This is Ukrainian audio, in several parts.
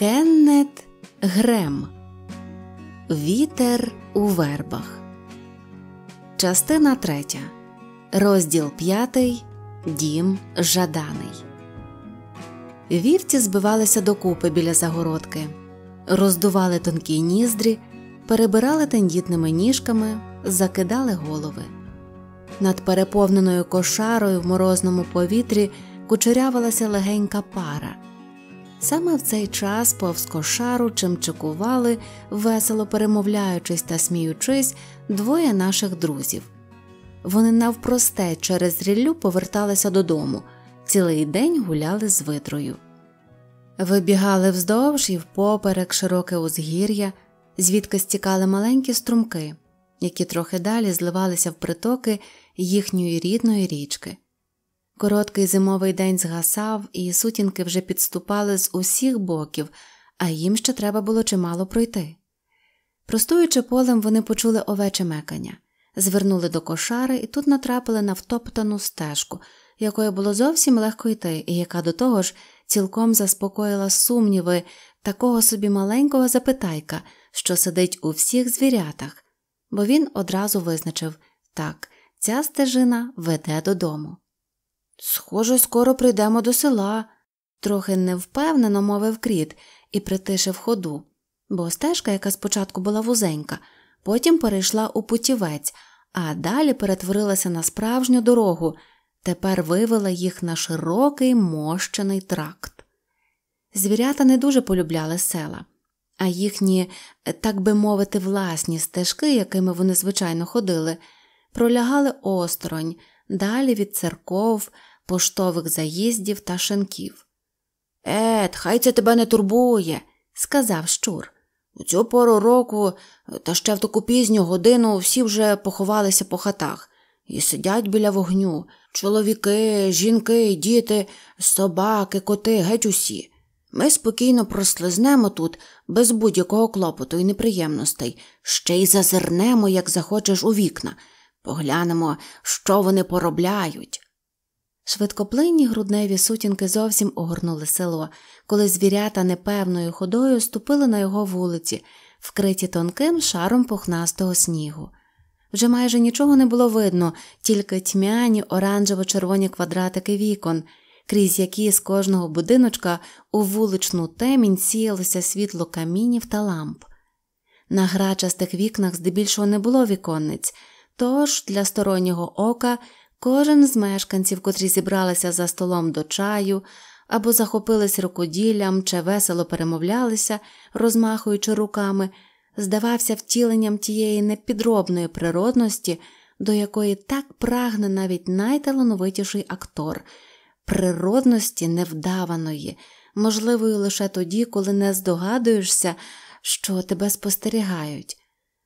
Кеннет Грем Вітер у вербах. Частина третя. Розділ п'ятий. Дім Жаданий. Вівці збивалися докупи біля загородки, роздували тонкі ніздрі, перебирали тендітними ніжками, закидали голови. Над переповненою кошарою в морозному повітрі кучерявилася легенька пара. Саме в цей час повз кошару чимчикували, весело перемовляючись та сміючись, двоє наших друзів. Вони навпросте через ріллю поверталися додому, цілий день гуляли з витрою. Вибігали вздовж і впоперек широке узгір'я, звідки стікали маленькі струмки, які трохи далі зливалися в притоки їхньої рідної річки. Короткий зимовий день згасав, і сутінки вже підступали з усіх боків, а їм ще треба було чимало пройти. Простуючи полем, вони почули овече мекання, звернули до кошари і тут натрапили на втоптану стежку, якою було зовсім легко йти, і яка до того ж цілком заспокоїла сумніви такого собі маленького запитайка, що сидить у всіх звірятах, бо він одразу визначив так, ця стежина веде додому. Схоже, скоро прийдемо до села, трохи невпевнено мовив кріт і притишив ходу, бо стежка, яка спочатку була вузенька, потім перейшла у путівець, а далі перетворилася на справжню дорогу, тепер вивела їх на широкий мощений тракт. Звірята не дуже полюбляли села, а їхні, так би мовити, власні стежки, якими вони звичайно ходили, пролягали осторонь, далі від церков поштових заїздів та шинків. Ет, хай це тебе не турбує, сказав Щур. У цю пору року та ще в таку пізню годину всі вже поховалися по хатах і сидять біля вогню чоловіки, жінки, діти, собаки, коти, геть усі. Ми спокійно прослизнемо тут без будь-якого клопоту і неприємностей, ще й зазирнемо, як захочеш, у вікна, поглянемо, що вони поробляють. Швидкоплинні грудневі сутінки зовсім огорнули село, коли звірята непевною ходою ступили на його вулиці, вкриті тонким шаром пухнастого снігу. Вже майже нічого не було видно, тільки тьмяні оранжево-червоні квадратики вікон, крізь які з кожного будиночка у вуличну темінь сіялося світло камінів та ламп. На грачастих вікнах здебільшого не було віконниць, тож для стороннього ока Кожен з мешканців, котрі зібралися за столом до чаю або захопились рукоділлям чи весело перемовлялися, розмахуючи руками, здавався втіленням тієї непідробної природності, до якої так прагне навіть найталановитіший актор, природності невдаваної, можливою лише тоді, коли не здогадуєшся, що тебе спостерігають.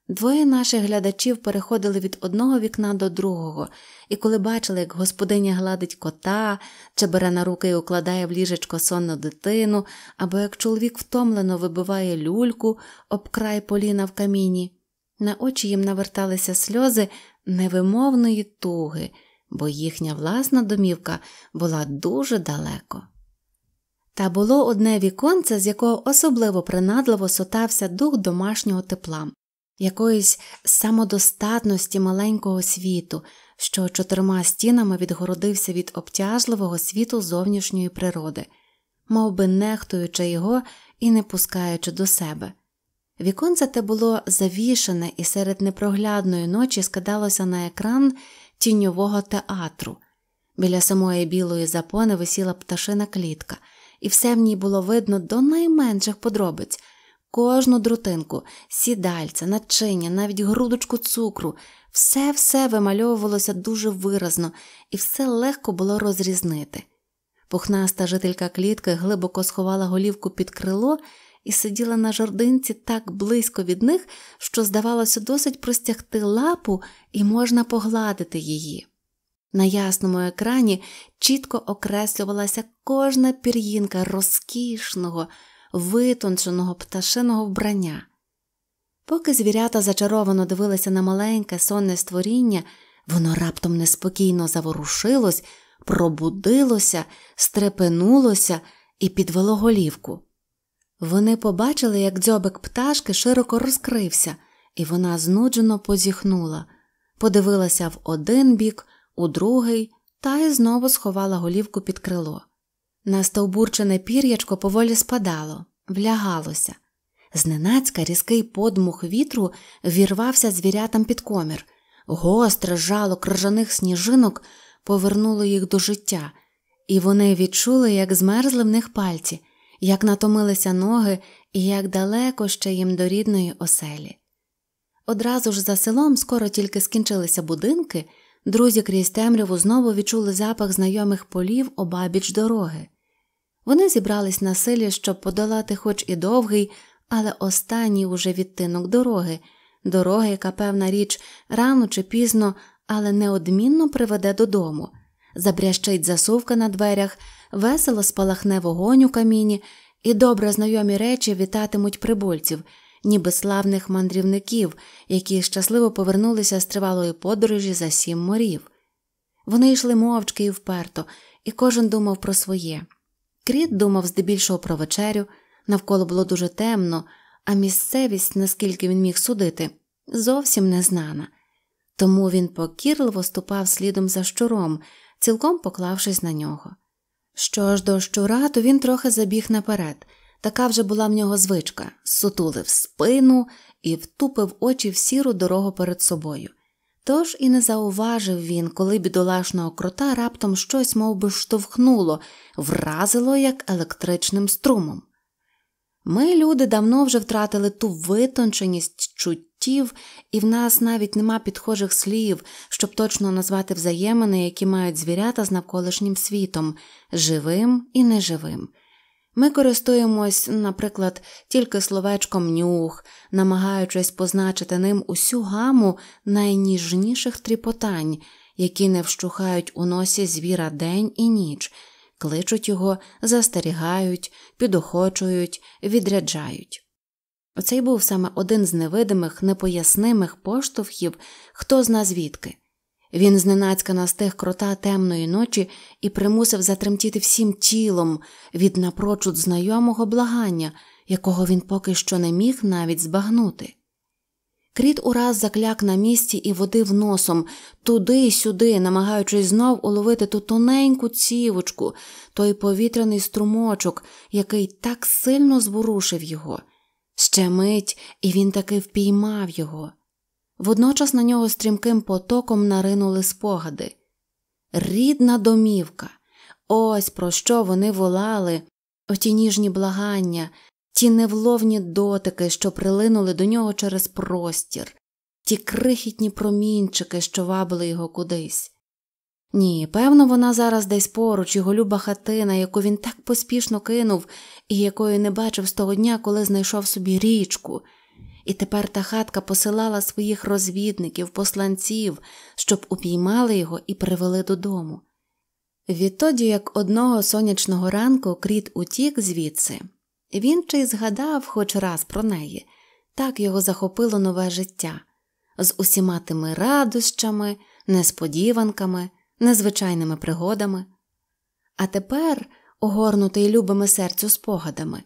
Двоє наших глядачів переходили від одного вікна до другого, і коли бачили, як господиня гладить кота, чи бере на руки і укладає в ліжечко сонну дитину, або як чоловік втомлено вибиває люльку об край поліна в каміні, на очі їм наверталися сльози невимовної туги, бо їхня власна домівка була дуже далеко. Та було одне віконце, з якого особливо принадливо сотався дух домашнього тепла якоїсь самодостатності маленького світу, що чотирма стінами відгородився від обтяжливого світу зовнішньої природи, мов би нехтуючи його і не пускаючи до себе. Віконце те було завішене і серед непроглядної ночі скидалося на екран тіньового театру. Біля самої білої запони висіла пташина клітка, і все в ній було видно до найменших подробиць кожну друтинку, сідальця, начиння, навіть грудочку цукру, все все вимальовувалося дуже виразно і все легко було розрізнити. Пухнаста жителька клітки глибоко сховала голівку під крило і сиділа на жердинці так близько від них, що, здавалося, досить простягти лапу і можна погладити її. На ясному екрані чітко окреслювалася кожна пір'їнка розкішного витонченого пташиного вбрання. Поки звірята зачаровано дивилися на маленьке сонне створіння, воно раптом неспокійно заворушилось, пробудилося, стрепенулося і підвело голівку. Вони побачили, як дзьобик пташки широко розкрився, і вона знуджено позіхнула, подивилася в один бік, у другий, та й знову сховала голівку під крило. Настовбурчене пір'ячко поволі спадало, влягалося. Зненацька різкий подмух вітру вірвався звірятам під комір, гостре жало крижаних сніжинок повернуло їх до життя, і вони відчули, як змерзли в них пальці, як натомилися ноги і як далеко ще їм до рідної оселі. Одразу ж за селом, скоро тільки скінчилися будинки, друзі крізь темряву знову відчули запах знайомих полів обабіч дороги. Вони зібрались на селі, щоб подолати хоч і довгий, але останній уже відтинок дороги, дороги, яка певна річ, рано чи пізно, але неодмінно приведе додому. Забрящить засувка на дверях, весело спалахне вогонь у каміні, і добре знайомі речі вітатимуть прибульців, ніби славних мандрівників, які щасливо повернулися з тривалої подорожі за сім морів. Вони йшли мовчки і вперто, і кожен думав про своє. Кріт думав здебільшого про вечерю, навколо було дуже темно, а місцевість, наскільки він міг судити, зовсім не знана. Тому він покірливо ступав слідом за щуром, цілком поклавшись на нього. Що ж до щура, то він трохи забіг наперед. Така вже була в нього звичка сутулив спину і втупив очі в сіру дорогу перед собою. Тож і не зауважив він, коли бідолашного крота раптом щось мов би, штовхнуло, вразило як електричним струмом. Ми, люди, давно вже втратили ту витонченість чуттів, і в нас навіть нема підхожих слів, щоб точно назвати взаємини, які мають звірята з навколишнім світом живим і неживим. Ми користуємось, наприклад, тільки словечком нюх, намагаючись позначити ним усю гаму найніжніших тріпотань, які не вщухають у носі звіра день і ніч, кличуть його, застерігають, підохочують, відряджають. Оцей був саме один з невидимих, непояснимих поштовхів, хто зна звідки. Він зненацька настиг крота темної ночі і примусив затремтіти всім тілом від напрочуд знайомого благання, якого він поки що не міг навіть збагнути. Кріт ураз закляк на місці і водив носом туди й сюди, намагаючись знов уловити ту тоненьку цівочку, той повітряний струмочок, який так сильно зворушив його. Ще мить, і він таки впіймав його. Водночас на нього стрімким потоком наринули спогади. Рідна домівка, ось про що вони волали, оті ніжні благання, ті невловні дотики, що прилинули до нього через простір, ті крихітні промінчики, що вабили його кудись. Ні, певно, вона зараз десь поруч, його люба хатина, яку він так поспішно кинув і якої не бачив з того дня, коли знайшов собі річку. І тепер та хатка посилала своїх розвідників, посланців, щоб упіймали його і привели додому. Відтоді, як одного сонячного ранку кріт утік звідси, він чи й згадав хоч раз про неї, так його захопило нове життя з усіма тими радощами, несподіванками, незвичайними пригодами. А тепер, огорнутий любими серцю спогадами,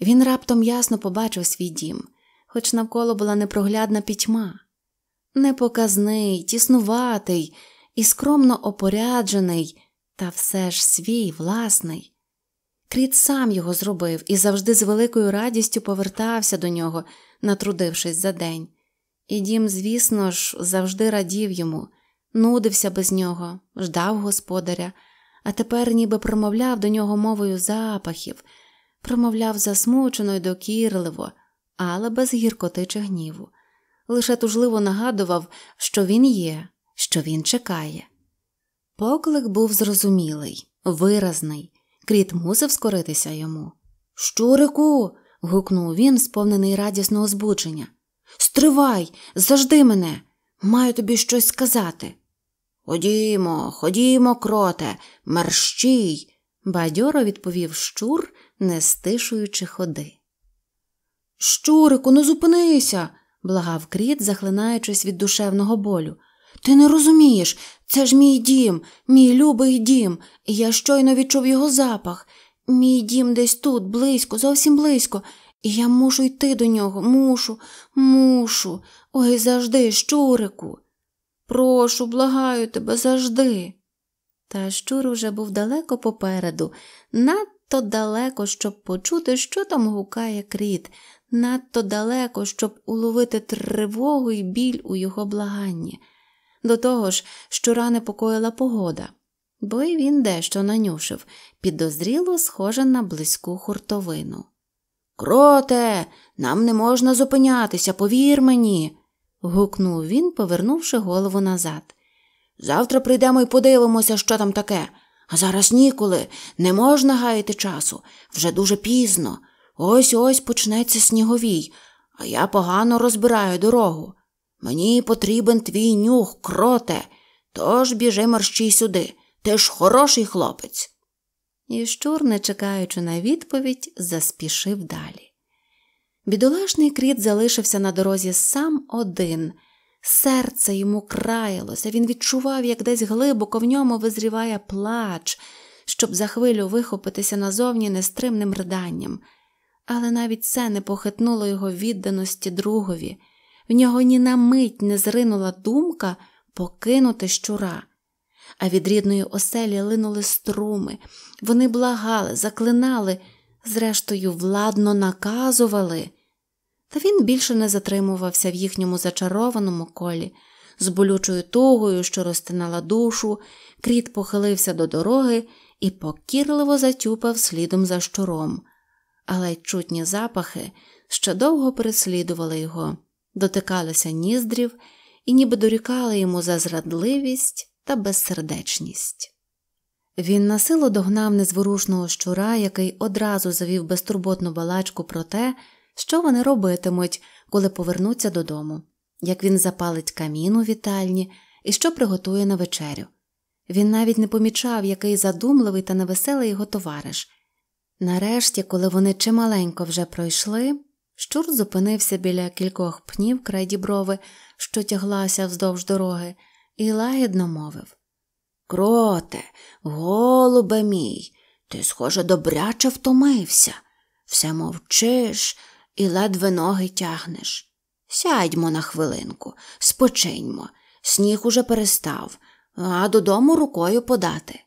він раптом ясно побачив свій дім хоч навколо була непроглядна пітьма. Непоказний, тіснуватий і скромно опоряджений, та все ж свій власний. Кріт сам його зробив і завжди з великою радістю повертався до нього, натрудившись за день. І дім, звісно ж, завжди радів йому, нудився без нього, ждав господаря, а тепер ніби промовляв до нього мовою запахів, промовляв засмучено й докірливо але без гіркоти чи гніву, лише тужливо нагадував, що він є, що він чекає. Поклик був зрозумілий, виразний, кріт мусив скоритися йому. Щурику. гукнув він, сповнений радісного збудження. Стривай, зажди мене, маю тобі щось сказати. Ходімо, ходімо, кроте, мерщій, бадьоро відповів щур, не стишуючи ходи. Щурику, ну зупинися, благав кріт, захлинаючись від душевного болю. Ти не розумієш, це ж мій дім, мій любий дім, і я щойно відчув його запах. Мій дім десь тут, близько, зовсім близько, і я мушу йти до нього, мушу, мушу, ой завжди, щурику. Прошу, благаю тебе завжди. Та щур уже був далеко попереду, надто далеко, щоб почути, що там гукає кріт, надто далеко, щоб уловити тривогу і біль у його благанні, до того ж, щора покоїла погода, бо й він дещо нанюшив, підозріло схоже на близьку хуртовину. Кроте, нам не можна зупинятися, повір мені. гукнув він, повернувши голову назад. Завтра прийдемо і подивимося, що там таке. А зараз ніколи, не можна гаяти часу, вже дуже пізно. Ось ось почнеться сніговій, а я погано розбираю дорогу. Мені потрібен твій нюх, кроте, тож біжи мерщій сюди. Ти ж хороший хлопець. І щур, не чекаючи на відповідь, заспішив далі. Бідолашний кріт залишився на дорозі сам один. Серце йому краялося, він відчував, як десь глибоко в ньому визріває плач, щоб за хвилю вихопитися назовні нестримним риданням але навіть це не похитнуло його відданості другові, в нього ні на мить не зринула думка покинути щура. А від рідної оселі линули струми, вони благали, заклинали, зрештою, владно наказували. Та він більше не затримувався в їхньому зачарованому колі, з болючою тугою, що розтинала душу, кріт похилився до дороги і покірливо затюпав слідом за щуром але й чутні запахи, що довго переслідували його, дотикалися ніздрів і ніби дорікали йому за зрадливість та безсердечність. Він насило догнав незворушного щура, який одразу завів безтурботну балачку про те, що вони робитимуть, коли повернуться додому, як він запалить камін у вітальні і що приготує на вечерю. Він навіть не помічав, який задумливий та невеселий його товариш, Нарешті, коли вони чималенько вже пройшли, щур зупинився біля кількох пнів край діброви, що тяглася вздовж дороги, і лагідно мовив Кроте, голубе мій, ти, схоже, добряче втомився, все мовчиш і ледве ноги тягнеш. Сядьмо на хвилинку, спочиньмо, сніг уже перестав, а додому рукою подати.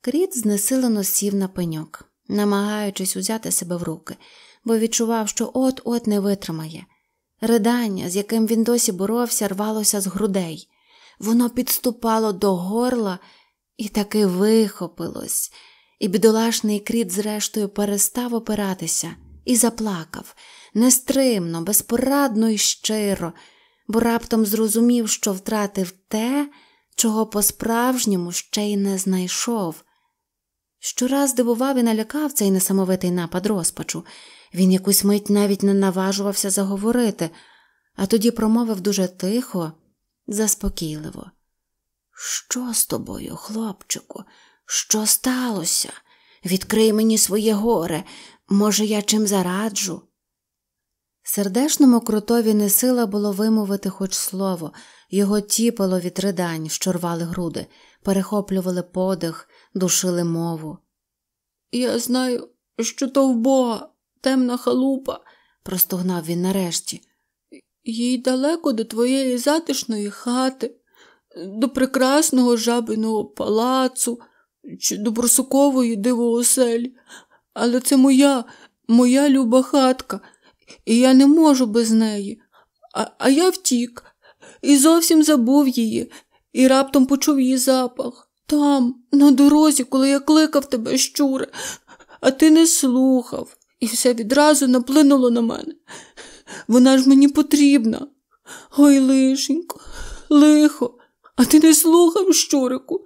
Кріт знесилено сів на пеньок намагаючись узяти себе в руки, бо відчував, що от-от не витримає. Ридання, з яким він досі боровся, рвалося з грудей. Воно підступало до горла і таки вихопилось, і бідолашний кріт, зрештою, перестав опиратися і заплакав нестримно, безпорадно і щиро, бо раптом зрозумів, що втратив те, чого по справжньому ще й не знайшов. Щораз дивував і налякав цей несамовитий напад розпачу. Він якусь мить навіть не наважувався заговорити, а тоді промовив дуже тихо, заспокійливо. Що з тобою, хлопчику? Що сталося? Відкрий мені своє горе, може, я чим зараджу. Сердешному крутові не сила було вимовити хоч слово, його тіпало від ридань, що рвали груди, перехоплювали подих, душили мову. Я знаю, що то в Бога темна халупа, простогнав він нарешті. Їй далеко до твоєї затишної хати, до прекрасного жабиного палацу чи до Бурсукової дивооселі. Але це моя, моя люба хатка, і я не можу без неї. А, а я втік і зовсім забув її, і раптом почув її запах. Там, на дорозі, коли я кликав тебе, щуре, а ти не слухав, і все відразу наплинуло на мене. Вона ж мені потрібна. Ой, лишенько, лихо, а ти не слухав, щурику,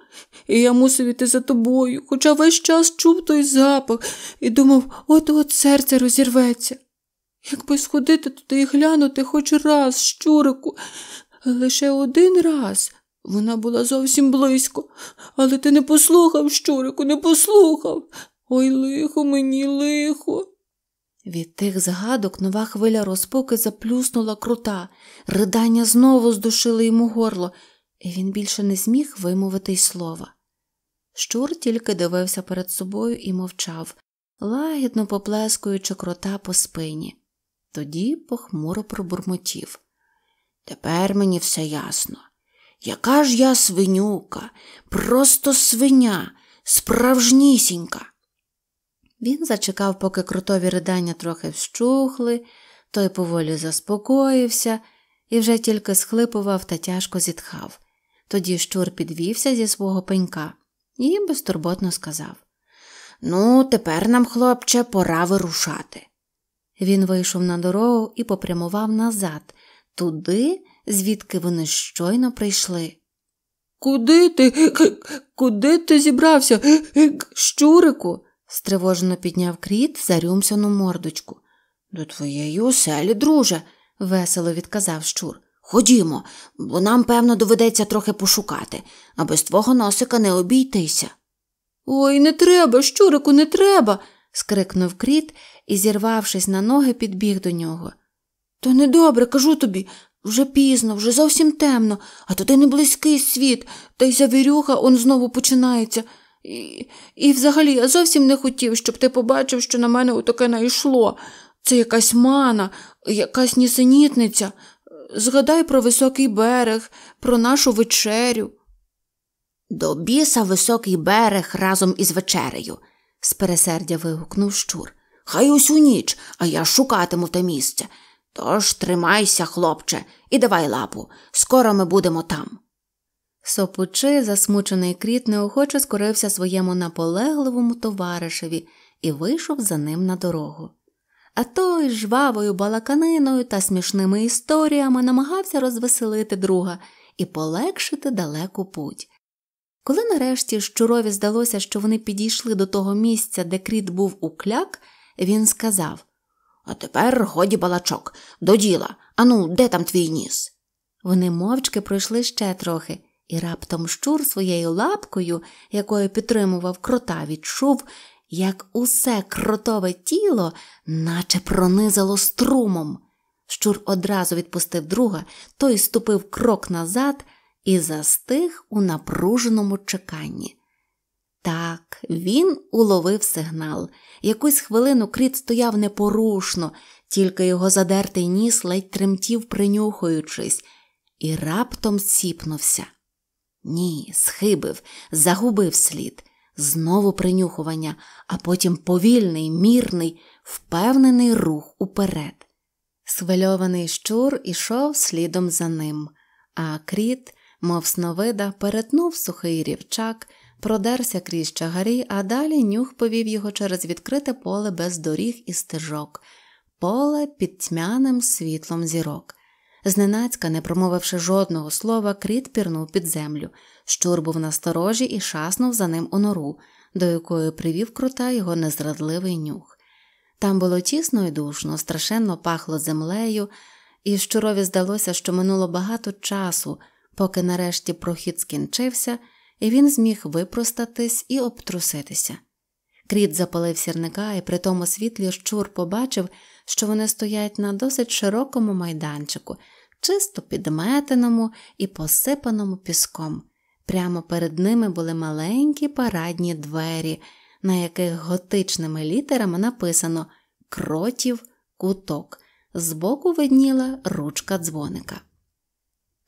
і я мусив іти за тобою, хоча весь час чув той запах і думав, от от серце розірветься. Якби сходити туди і глянути хоч раз, щурику, лише один раз вона була зовсім близько, але ти не послухав, щурику, не послухав. Ой, лихо мені, лихо. Від тих згадок нова хвиля розпоки заплюснула крута, ридання знову здушили йому горло, і він більше не зміг вимовити й слова. Щур тільки дивився перед собою і мовчав, лагідно поплескуючи крота по спині. Тоді похмуро пробурмотів. Тепер мені все ясно. Яка ж я свинюка, просто свиня, справжнісінька. Він зачекав, поки крутові ридання трохи вщухли, той поволі заспокоївся і вже тільки схлипував та тяжко зітхав. Тоді щур підвівся зі свого пенька і безтурботно сказав Ну, тепер нам, хлопче, пора вирушати. Він вийшов на дорогу і попрямував назад, туди, звідки вони щойно прийшли. Куди ти? Куди ти зібрався? Щурику? стривожено підняв кріт зарюмсяну мордочку. До твоєї оселі, друже, весело відказав щур. Ходімо, бо нам, певно, доведеться трохи пошукати, а без твого носика не обійтися. Ой, не треба, щурику, не треба. скрикнув кріт і, зірвавшись на ноги, підбіг до нього. То недобре, кажу тобі, вже пізно, вже зовсім темно, а туди не близький світ, та й завірюха он знову починається. І і взагалі я зовсім не хотів, щоб ти побачив, що на мене отаке найшло. Це якась мана, якась нісенітниця. Згадай про високий берег, про нашу вечерю. До біса високий берег разом із вечерею, з пересердя вигукнув Щур. Хай усю ніч, а я шукатиму те місце. Тож тримайся, хлопче, і давай лапу, скоро ми будемо там. Сопучи, засмучений кріт неохоче скорився своєму наполегливому товаришеві і вийшов за ним на дорогу. А той жвавою балаканиною та смішними історіями намагався розвеселити друга і полегшити далеку путь. Коли нарешті щурові здалося, що вони підійшли до того місця, де кріт був укляк, він сказав а тепер годі балачок, до діла. Ану, де там твій ніс? Вони мовчки пройшли ще трохи, і раптом щур своєю лапкою, якою підтримував крота, відчув, як усе кротове тіло, наче пронизало струмом. Щур одразу відпустив друга, той ступив крок назад і застиг у напруженому чеканні. Так, він уловив сигнал. Якусь хвилину кріт стояв непорушно, тільки його задертий ніс ледь тремтів, принюхуючись, і раптом сіпнувся. Ні, схибив, загубив слід, знову принюхування, а потім повільний, мірний, впевнений рух уперед. Свильований щур ішов слідом за ним, а кріт, мов сновида, перетнув сухий рівчак продерся крізь чагарі, а далі нюх повів його через відкрите поле без доріг і стежок, поле під тьмяним світлом зірок. Зненацька, не промовивши жодного слова, кріт пірнув під землю. Щур був на сторожі і шаснув за ним у нору, до якої привів крута його незрадливий нюх. Там було тісно і душно, страшенно пахло землею, і щурові здалося, що минуло багато часу, поки нарешті прохід скінчився і він зміг випростатись і обтруситися. Кріт запалив сірника, і при тому світлі щур побачив, що вони стоять на досить широкому майданчику, чисто підметеному і посипаному піском. Прямо перед ними були маленькі парадні двері, на яких готичними літерами написано Кротів куток. Збоку видніла ручка дзвоника.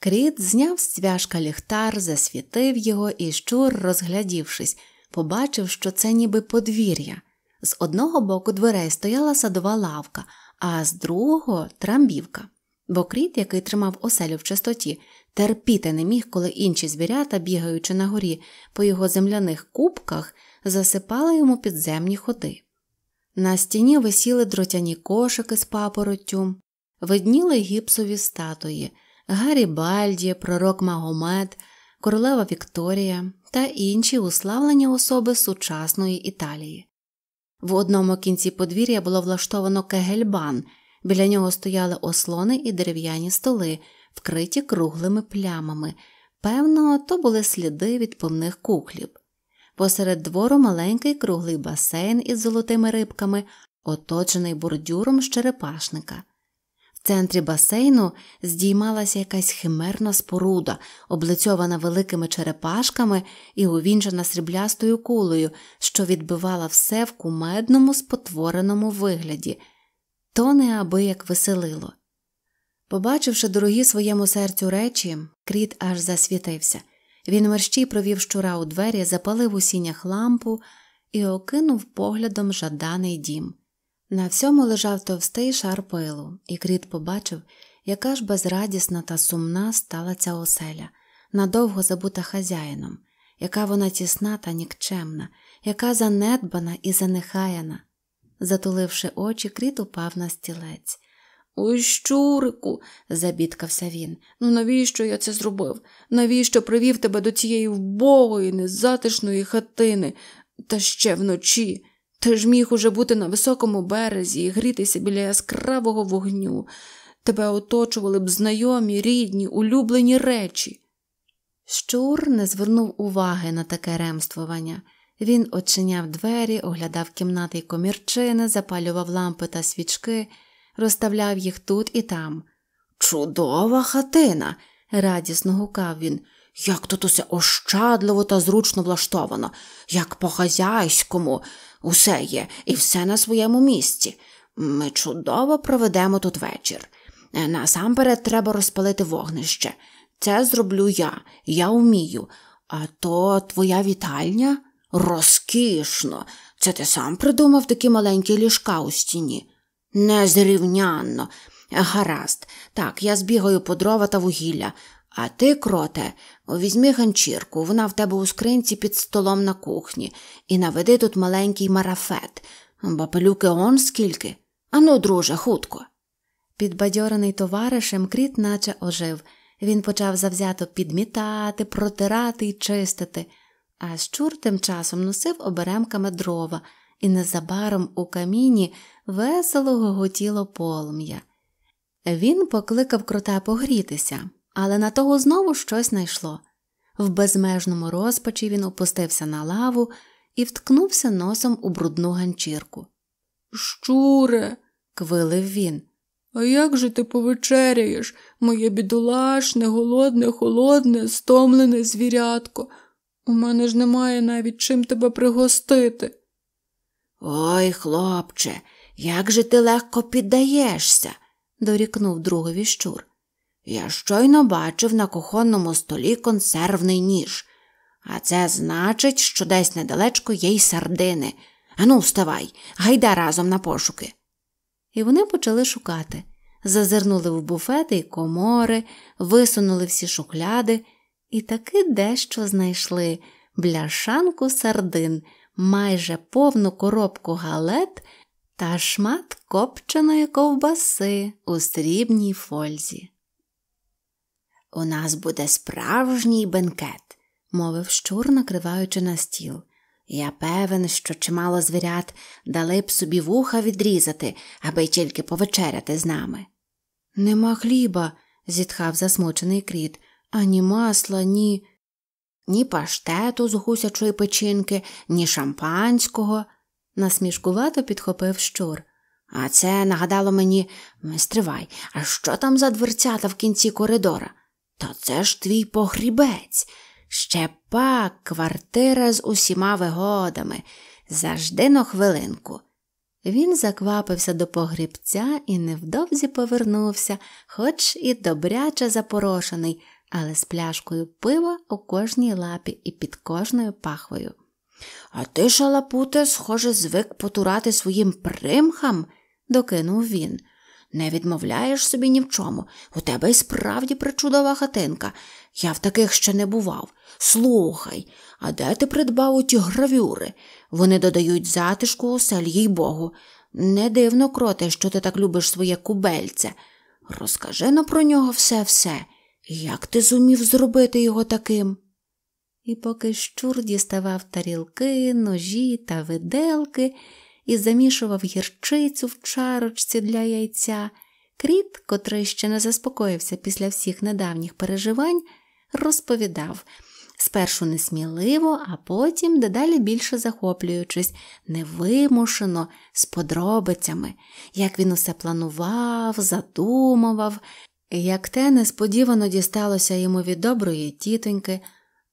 Кріт зняв з цвяшка ліхтар, засвітив його і щур, розглядівшись, побачив, що це ніби подвір'я. З одного боку дверей стояла садова лавка, а з другого трамбівка. Бо кріт, який тримав оселю в чистоті, терпіти не міг, коли інші звірята, бігаючи на горі по його земляних кубках, засипали йому підземні ходи. На стіні висіли дротяні кошики з папороттю, видніли гіпсові статуї. Гаррі Бальді, пророк Магомед, королева Вікторія та інші уславлені особи сучасної Італії. В одному кінці подвір'я було влаштовано кегельбан, біля нього стояли ослони і дерев'яні столи, вкриті круглими плямами. Певно, то були сліди від помних куклів. Посеред двору маленький круглий басейн із золотими рибками, оточений бордюром з черепашника центрі басейну здіймалася якась химерна споруда, облицьована великими черепашками і увінчена сріблястою кулею, що відбивала все в кумедному спотвореному вигляді, то неабияк веселило. Побачивши дорогі своєму серцю речі, кріт аж засвітився. Він мерщій провів щура у двері, запалив у сінях лампу і окинув поглядом жаданий дім. На всьому лежав товстий шар пилу, і кріт побачив, яка ж безрадісна та сумна стала ця оселя, надовго забута хазяїном, яка вона тісна та нікчемна, яка занедбана і занехаяна. Затуливши очі, кріт упав на стілець. «Ой, щурику, забідкався він. Ну навіщо я це зробив? Навіщо привів тебе до цієї вбогої, незатишної хатини, та ще вночі? Ти ж міг уже бути на високому березі і грітися біля яскравого вогню, тебе оточували б знайомі, рідні, улюблені речі. Щур не звернув уваги на таке ремствування. Він очиняв двері, оглядав кімнати й комірчини, запалював лампи та свічки, розставляв їх тут і там. Чудова хатина, радісно гукав він. Як тут усе ощадливо та зручно влаштовано, як по хазяйському, Усе є і все на своєму місці. Ми чудово проведемо тут вечір. Е, насамперед треба розпалити вогнище. Це зроблю я, я вмію. А то твоя вітальня? Розкішно. Це ти сам придумав такі маленькі ліжка у стіні. Незрівнянно. Гаразд, так, я збігаю по дрова та вугілля, а ти, кроте, візьми ганчірку, вона в тебе у скринці під столом на кухні, і наведи тут маленький марафет, бо он скільки. Ану, друже, хутко. Підбадьорений товаришем кріт наче ожив. Він почав завзято підмітати, протирати і чистити, а щур тим часом носив оберемками дрова, і незабаром у каміні весело гоготіло полум'я. Він покликав крота погрітися але на того знову щось найшло. В безмежному розпачі він опустився на лаву і вткнувся носом у брудну ганчірку. Щуре, квилив він. А як же ти повечеряєш, моє бідолашне, голодне, холодне, стомлене звірятко? У мене ж немає навіть чим тебе пригостити. Ой, хлопче, як же ти легко піддаєшся, дорікнув другові щур. Я щойно бачив на кухонному столі консервний ніж, а це значить, що десь недалечко є й сардини. Ану, вставай, гайда разом на пошуки. І вони почали шукати. Зазирнули в буфети й комори, висунули всі шухляди і таки дещо знайшли бляшанку сардин, майже повну коробку галет та шмат копченої ковбаси у срібній фользі. У нас буде справжній бенкет, мовив щур, накриваючи на стіл. Я певен, що чимало звірят дали б собі вуха відрізати, аби тільки повечеряти з нами. Нема хліба, зітхав засмучений кріт, ані масла, ні. Ні паштету з гусячої печінки, ні шампанського, насмішкувато підхопив щур. А це нагадало мені, стривай, а що там за дверцята в кінці коридора? То це ж твій погрібець, ще пак квартира з усіма вигодами. Зажди на хвилинку. Він заквапився до погрібця і невдовзі повернувся, хоч і добряче запорошений, але з пляшкою пива у кожній лапі і під кожною пахвою. А ти, шалапуте, схоже, звик потурати своїм примхам, докинув він. Не відмовляєш собі ні в чому. У тебе й справді причудова хатинка. Я в таких ще не бував. Слухай, а де ти придбав оті гравюри? Вони додають затишку осель, їй богу. Не дивно, кроте, що ти так любиш своє кубельце. Розкажи но про нього все все. Як ти зумів зробити його таким? І поки щур діставав тарілки, ножі та виделки і замішував гірчицю в чарочці для яйця. Кріт, котрий ще не заспокоївся після всіх недавніх переживань, розповідав спершу несміливо, а потім дедалі більше захоплюючись, невимушено, з подробицями, як він усе планував, задумував, як те несподівано дісталося йому від доброї тітоньки,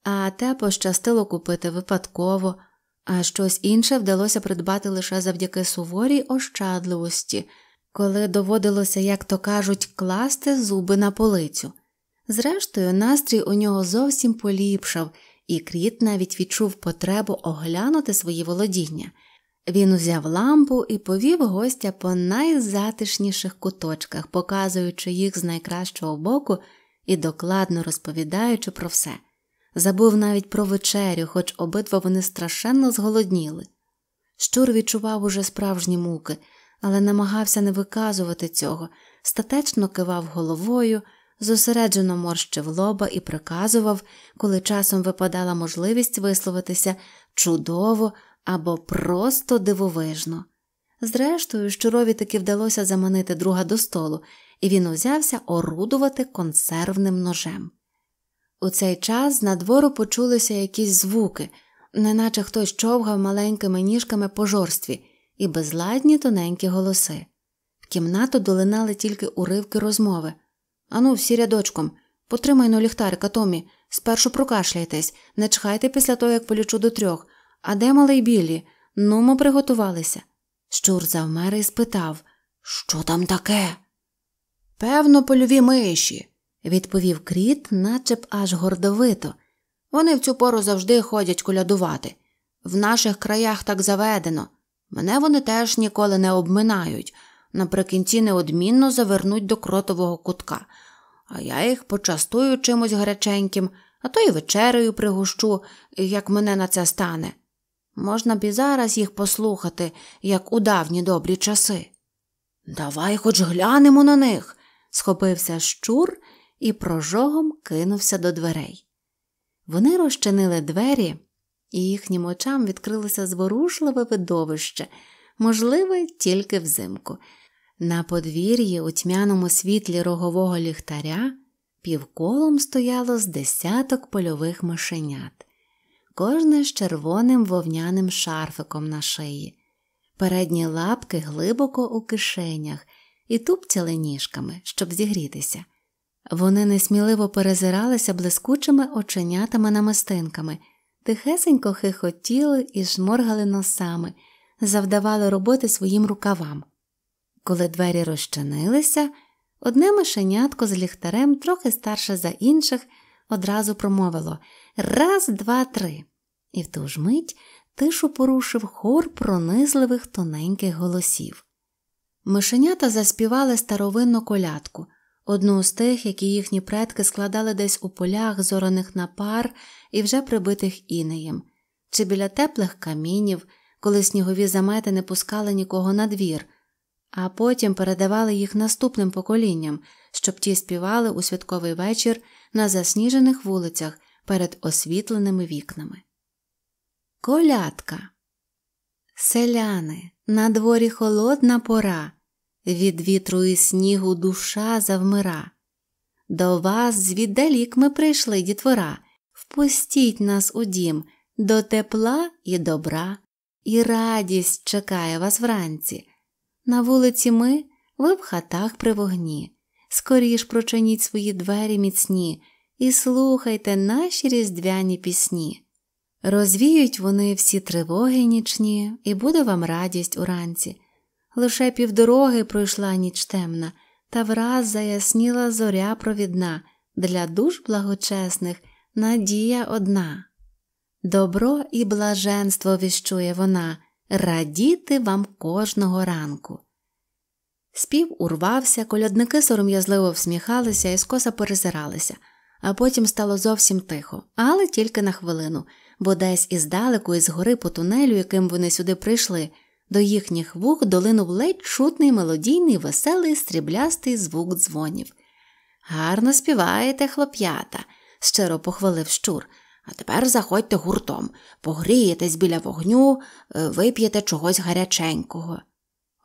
а те пощастило купити випадково а щось інше вдалося придбати лише завдяки суворій ощадливості, коли доводилося, як то кажуть, класти зуби на полицю. Зрештою, настрій у нього зовсім поліпшав, і кріт навіть відчув потребу оглянути свої володіння. Він узяв лампу і повів гостя по найзатишніших куточках, показуючи їх з найкращого боку і докладно розповідаючи про все забув навіть про вечерю, хоч обидва вони страшенно зголодніли. Щур відчував уже справжні муки, але намагався не виказувати цього, статечно кивав головою, зосереджено морщив лоба і приказував, коли часом випадала можливість висловитися чудово або просто дивовижно. Зрештою, щурові таки вдалося заманити друга до столу, і він узявся орудувати консервним ножем. У цей час з надвору почулися якісь звуки, неначе хтось човгав маленькими ніжками по жорстві і безладні тоненькі голоси. В кімнату долинали тільки уривки розмови. Ану, всі рядочком, потримай ну ліхтарика, Томі, спершу прокашляйтесь, не чхайте після того, як полічу до трьох. А де малий білі? Ну, ми приготувалися. Щур завмер і спитав Що там таке? Певно, польові миші відповів кріт, наче б аж гордовито. Вони в цю пору завжди ходять колядувати. В наших краях так заведено. Мене вони теж ніколи не обминають, наприкінці неодмінно завернуть до кротового кутка, а я їх почастую чимось гаряченьким, а то й вечерею пригущу, як мене на це стане. Можна б і зараз їх послухати, як у давні добрі часи. Давай хоч глянемо на них, схопився щур і прожогом кинувся до дверей. Вони розчинили двері, і їхнім очам відкрилося зворушливе видовище, можливе тільки взимку. На подвір'ї у тьмяному світлі рогового ліхтаря півколом стояло з десяток польових мишенят, кожне з червоним вовняним шарфиком на шиї, передні лапки глибоко у кишенях і тупцяли ніжками, щоб зігрітися. Вони несміливо перезиралися блискучими оченятами намистинками, тихесенько хихотіли і шморгали носами, завдавали роботи своїм рукавам. Коли двері розчинилися, одне мишенятко з ліхтарем, трохи старше за інших, одразу промовило Раз, два, три. І в ту ж мить тишу порушив хор пронизливих тоненьких голосів. Мишенята заспівали старовинну колядку одну з тих, які їхні предки складали десь у полях, зораних на пар і вже прибитих інеєм, чи біля теплих камінів, коли снігові замети не пускали нікого на двір, а потім передавали їх наступним поколінням, щоб ті співали у святковий вечір на засніжених вулицях перед освітленими вікнами. Колядка. Селяни, на дворі холодна пора. Від вітру і снігу душа завмира. До вас звіддалік ми прийшли, дітвора, впустіть нас у дім до тепла і добра, і радість чекає вас вранці. На вулиці ми, ви в хатах при вогні. Скоріш прочиніть свої двері міцні і слухайте наші різдвяні пісні. Розвіють вони всі тривоги нічні, і буде вам радість уранці. Лише півдороги пройшла ніч темна, та враз заясніла зоря провідна для душ благочесних надія одна. Добро і блаженство віщує вона, радіти вам кожного ранку. Спів урвався, колядники сором'язливо всміхалися і скоса перезиралися, а потім стало зовсім тихо, але тільки на хвилину, бо десь іздалеку, із гори по тунелю, яким вони сюди прийшли, до їхніх вух долинув ледь чутний мелодійний, веселий, стріблястий звук дзвонів. Гарно співаєте, хлоп'ята, щиро похвалив щур. А тепер заходьте гуртом, погрієтесь біля вогню, е, вип'єте чогось гаряченького.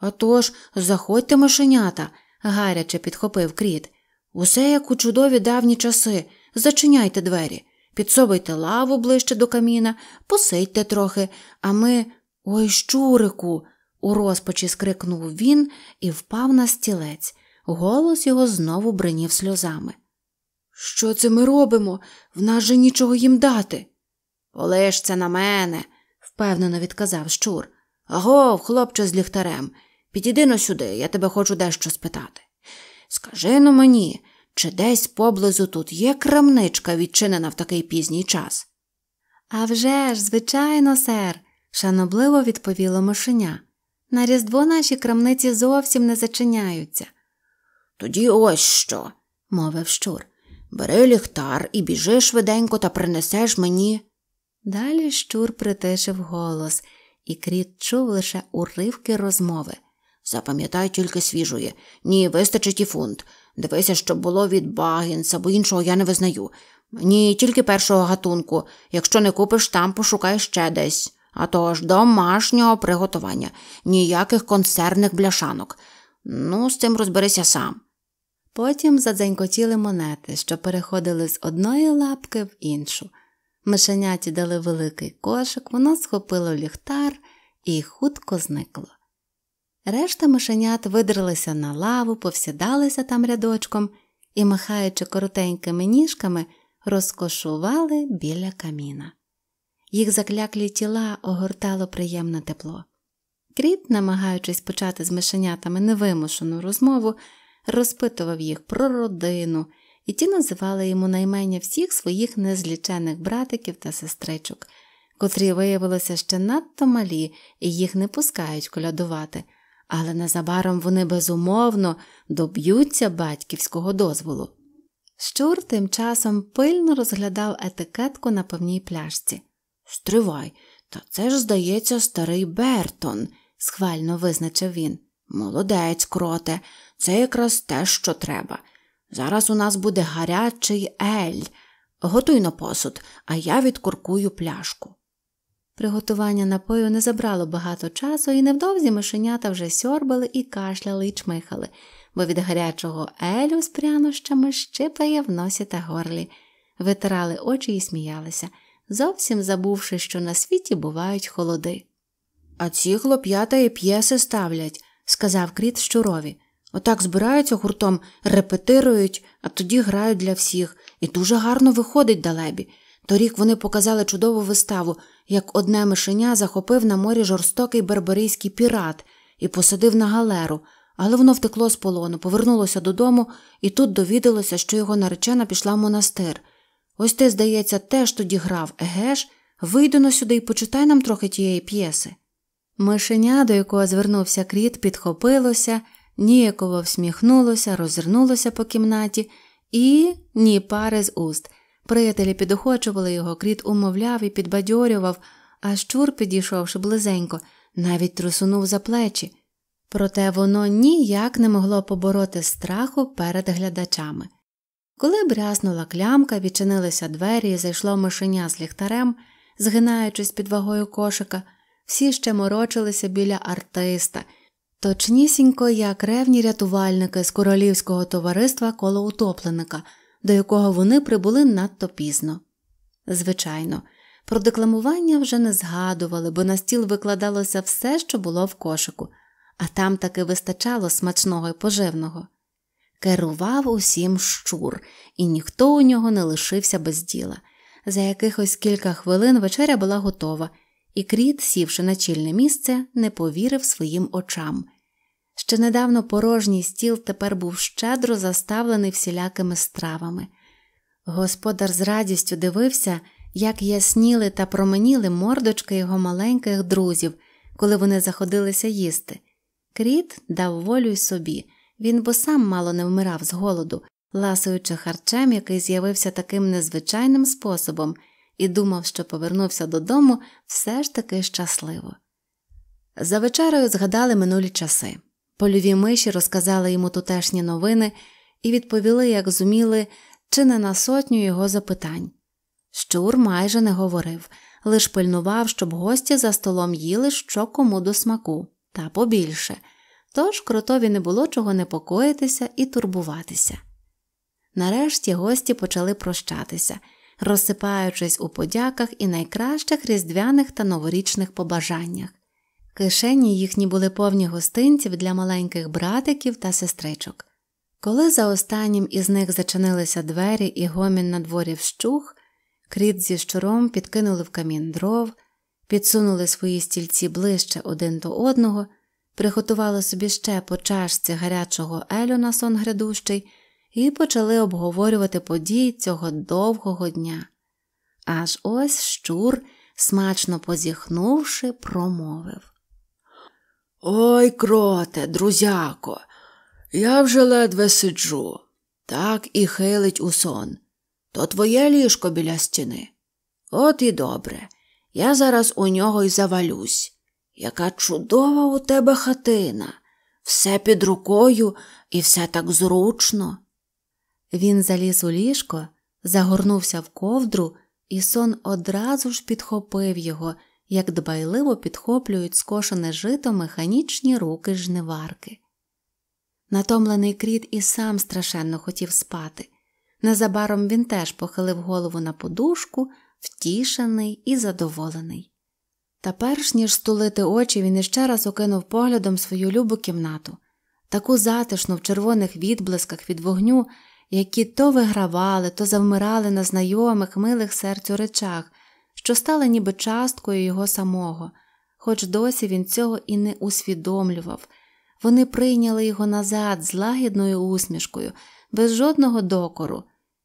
«А тож, заходьте, машенята, гаряче підхопив кріт. Усе як у чудові давні часи. Зачиняйте двері, підсобуйте лаву ближче до каміна, посидьте трохи, а ми Ой, щурику, у розпачі скрикнув він і впав на стілець. Голос його знову бринів сльозами. Що це ми робимо? В нас же нічого їм дати. Полиш це на мене, впевнено відказав щур. Агов, хлопче, з ліхтарем, підійди но сюди, я тебе хочу дещо спитати. Скажи но мені, чи десь поблизу тут є крамничка, відчинена в такий пізній час? «А вже ж, звичайно, сер, шанобливо відповіло мишеня. На різдво наші крамниці зовсім не зачиняються. Тоді ось що, мовив щур. Бери ліхтар і біжи швиденько та принесеш мені. Далі щур притишив голос, і кріт чув лише уривки розмови. Запам'ятай тільки свіжої. Ні, вистачить і фунт. Дивися, щоб було від Багінса, бо іншого я не визнаю. Ні, тільки першого гатунку. Якщо не купиш там, пошукай ще десь. А тож домашнього приготування, ніяких консервних бляшанок. Ну, з цим розберися сам. Потім задзенькотіли монети, що переходили з одної лапки в іншу. Мишеняті дали великий кошик, воно схопило ліхтар і хутко зникло. Решта мишенят видрилися на лаву, повсідалися там рядочком і, махаючи коротенькими ніжками, розкошували біля каміна їх закляклі тіла огортало приємне тепло. Кріт, намагаючись почати з мишенятами невимушену розмову, розпитував їх про родину, і ті називали йому наймення всіх своїх незлічених братиків та сестричок, котрі виявилися ще надто малі і їх не пускають колядувати, але незабаром вони безумовно доб'ються батьківського дозволу. Щур тим часом пильно розглядав етикетку на певній пляшці. Стривай, та це ж, здається, старий Бертон, схвально визначив він. Молодець, кроте, це якраз те, що треба. Зараз у нас буде гарячий ель. Готуй на посуд, а я відкуркую пляшку. Приготування напою не забрало багато часу, і невдовзі мишенята вже сьорбали і кашляли і чмихали, бо від гарячого елю з прянощами щипає в носі та горлі, витирали очі і сміялися зовсім забувши, що на світі бувають холоди. А ці хлоп'ята і п'єси ставлять, сказав кріт щурові. Отак збираються гуртом, репетирують, а тоді грають для всіх, і дуже гарно виходить далебі. Торік вони показали чудову виставу, як одне мишеня захопив на морі жорстокий барбарийський пірат і посадив на галеру, але воно втекло з полону, повернулося додому, і тут довідалося, що його наречена пішла в монастир. Ось ти, здається, теж тоді грав, еге ж? Вийдено сюди і почитай нам трохи тієї п'єси. Мишеня, до якого звернувся кріт, підхопилося, ніяково всміхнулося, розвернулося по кімнаті і ні пари з уст. Приятелі підохочували його, кріт умовляв і підбадьорював, а щур, підійшовши близенько, навіть трусунув за плечі. Проте воно ніяк не могло побороти страху перед глядачами. Коли брязнула клямка, відчинилися двері і зайшло мишеня з ліхтарем, згинаючись під вагою кошика, всі ще морочилися біля артиста, точнісінько, як ревні рятувальники з королівського товариства коло утопленника, до якого вони прибули надто пізно. Звичайно, про декламування вже не згадували, бо на стіл викладалося все, що було в кошику, а там таки вистачало смачного і поживного керував усім щур, і ніхто у нього не лишився без діла. За якихось кілька хвилин вечеря була готова, і кріт, сівши на чільне місце, не повірив своїм очам. Ще недавно порожній стіл тепер був щедро заставлений всілякими стравами. Господар з радістю дивився, як ясніли та променіли мордочки його маленьких друзів, коли вони заходилися їсти. Кріт дав волю й собі. Він бо сам мало не вмирав з голоду, ласуючи харчем, який з'явився таким незвичайним способом, і думав, що повернувся додому все ж таки щасливо. За вечерою згадали минулі часи. Польові миші розказали йому тутешні новини і відповіли, як зуміли, чи не на сотню його запитань. Щур майже не говорив, лиш пильнував, щоб гості за столом їли що кому до смаку, та побільше тож кротові не було чого непокоїтися і турбуватися. Нарешті гості почали прощатися, розсипаючись у подяках і найкращих різдвяних та новорічних побажаннях. Кишені їхні були повні гостинців для маленьких братиків та сестричок. Коли за останнім із них зачинилися двері і гомін на дворі вщух, кріт зі щуром підкинули в камін дров, підсунули свої стільці ближче один до одного приготували собі ще по чашці гарячого елю на сон грядущий і почали обговорювати події цього довгого дня. Аж ось щур, смачно позіхнувши, промовив. Ой, кроте, друзяко, я вже ледве сиджу, так і хилить у сон. То твоє ліжко біля стіни. От і добре. Я зараз у нього й завалюсь. Яка чудова у тебе хатина, все під рукою і все так зручно. Він заліз у ліжко, загорнувся в ковдру, і сон одразу ж підхопив його, як дбайливо підхоплюють скошене жито механічні руки жниварки. Натомлений кріт і сам страшенно хотів спати. Незабаром він теж похилив голову на подушку, втішений і задоволений. Та перш ніж стулити очі, він іще раз окинув поглядом свою любу кімнату, таку затишну в червоних відблисках від вогню, які то вигравали, то завмирали на знайомих, милих серцю речах, що стали ніби часткою його самого, хоч досі він цього і не усвідомлював. Вони прийняли його назад з лагідною усмішкою, без жодного докору.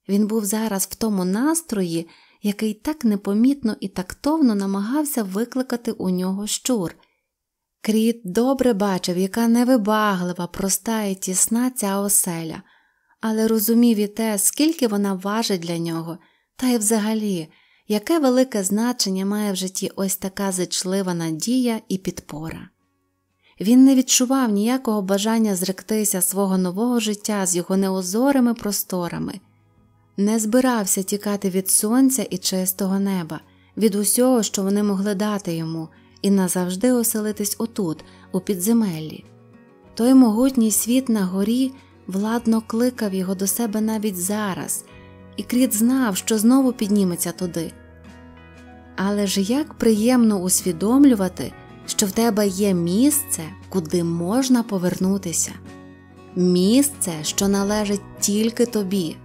Він був зараз в тому настрої, який так непомітно і тактовно намагався викликати у нього щур. Кріт добре бачив, яка невибаглива, проста і тісна ця оселя, але розумів і те, скільки вона важить для нього, та й взагалі, яке велике значення має в житті ось така зичлива надія і підпора. Він не відчував ніякого бажання зректися свого нового життя з його неозорими просторами не збирався тікати від сонця і чистого неба, від усього, що вони могли дати йому, і назавжди оселитись отут, у підземеллі. Той могутній світ на горі владно кликав його до себе навіть зараз, і кріт знав, що знову підніметься туди. Але ж як приємно усвідомлювати, що в тебе є місце, куди можна повернутися, місце, що належить тільки тобі.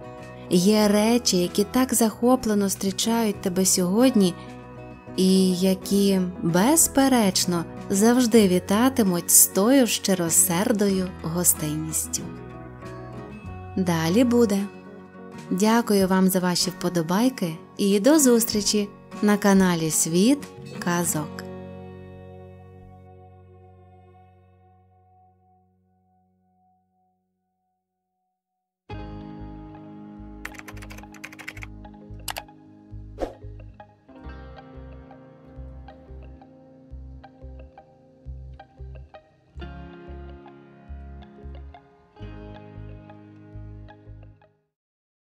Є речі, які так захоплено зустрічають тебе сьогодні, і які, безперечно, завжди вітатимуть з тою щиросердою гостинністю. Далі буде. Дякую вам за ваші вподобайки і до зустрічі на каналі Світ Казок.